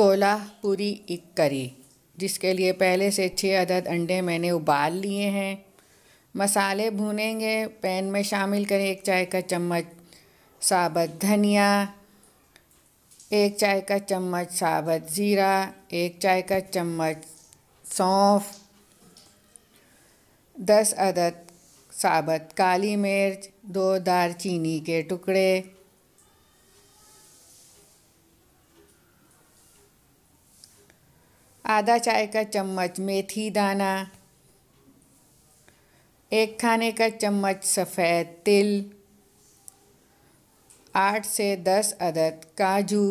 कोल्हापुरी एक करी जिसके लिए पहले से छः अदद अंडे मैंने उबाल लिए हैं मसाले भूनेंगे पैन में शामिल करें एक चाय का चम्मच साबत धनिया एक चाय का चम्मच साबत ज़ीरा एक चाय का चम्मच सौंफ दस अदद साबत काली मिर्च दो दार चीनी के टुकड़े आधा चाय का चम्मच मेथी दाना एक खाने का चम्मच सफ़ेद तिल आठ से दस अदद काजू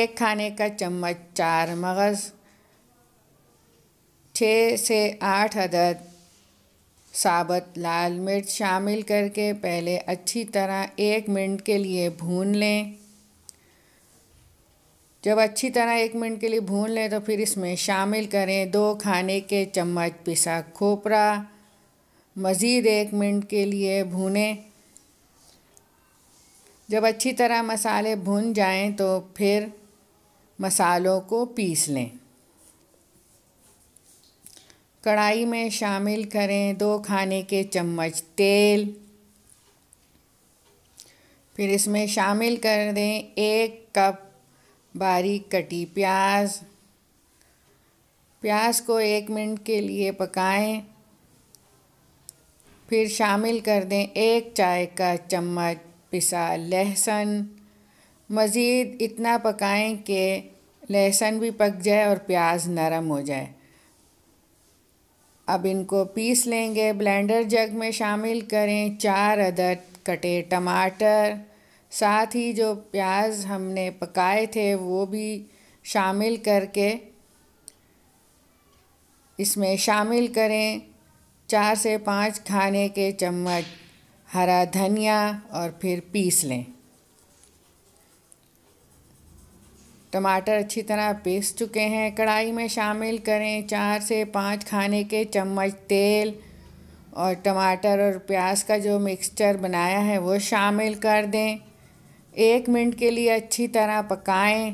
एक खाने का चम्मच चार मगज़ छः से आठ अदद साबत लाल मिर्च शामिल करके पहले अच्छी तरह एक मिनट के लिए भून लें जब अच्छी तरह एक मिनट के लिए भून लें तो फिर इसमें शामिल करें दो खाने के चम्मच पिसा खोपरा मज़ीद एक मिनट के लिए भूनें जब अच्छी तरह मसाले भून जाएं तो फिर मसालों को पीस लें कढ़ाई में शामिल करें दो खाने के चम्मच तेल फिर इसमें शामिल कर दें एक कप बारीक कटी प्याज प्याज को एक मिनट के लिए पकाएं फिर शामिल कर दें एक चाय का चम्मच पिसा लहसुन मज़ीद इतना पकाएं कि लहसुन भी पक जाए और प्याज नरम हो जाए अब इनको पीस लेंगे ब्लेंडर जग में शामिल करें चार अदद कटे टमाटर साथ ही जो प्याज हमने पकाए थे वो भी शामिल करके इसमें शामिल करें चार से पाँच खाने के चम्मच हरा धनिया और फिर पीस लें टमाटर अच्छी तरह पीस चुके हैं कढ़ाई में शामिल करें चार से पाँच खाने के चम्मच तेल और टमाटर और प्याज का जो मिक्सचर बनाया है वो शामिल कर दें एक मिनट के लिए अच्छी तरह पकाएं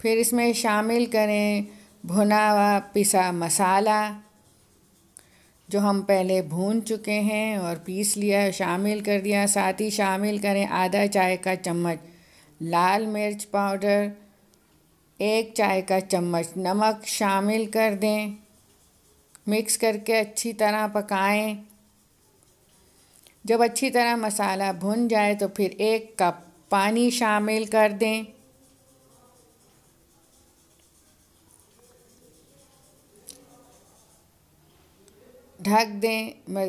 फिर इसमें शामिल करें भुना हुआ पिसा मसाला जो हम पहले भून चुके हैं और पीस लिया शामिल कर दिया साथ ही शामिल करें आधा चाय का चम्मच लाल मिर्च पाउडर एक चाय का चम्मच नमक शामिल कर दें मिक्स करके अच्छी तरह पकाएं जब अच्छी तरह मसाला भुन जाए तो फिर एक कप पानी शामिल कर दें ढक दें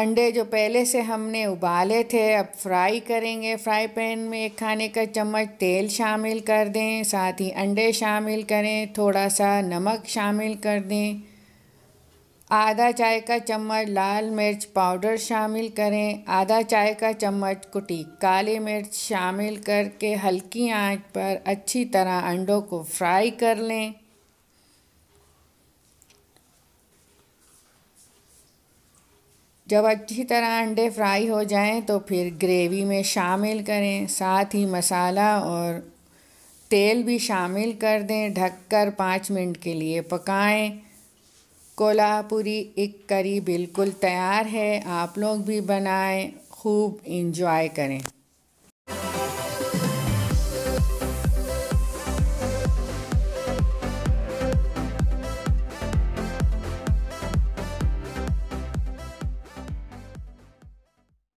अंडे जो पहले से हमने उबाले थे अब फ्राई करेंगे फ्राई पैन में एक खाने का चम्मच तेल शामिल कर दें साथ ही अंडे शामिल करें थोड़ा सा नमक शामिल कर दें आधा चाय का चम्मच लाल मिर्च पाउडर शामिल करें आधा चाय का चम्मच कुटी काली मिर्च शामिल करके हल्की आंच पर अच्छी तरह अंडों को फ्राई कर लें जब अच्छी तरह अंडे फ्राई हो जाएं तो फिर ग्रेवी में शामिल करें साथ ही मसाला और तेल भी शामिल कर दें ढककर पाँच मिनट के लिए पकाएं कोल्हापुरी एक करी बिल्कुल तैयार है आप लोग भी बनाएं खूब इंजॉय करें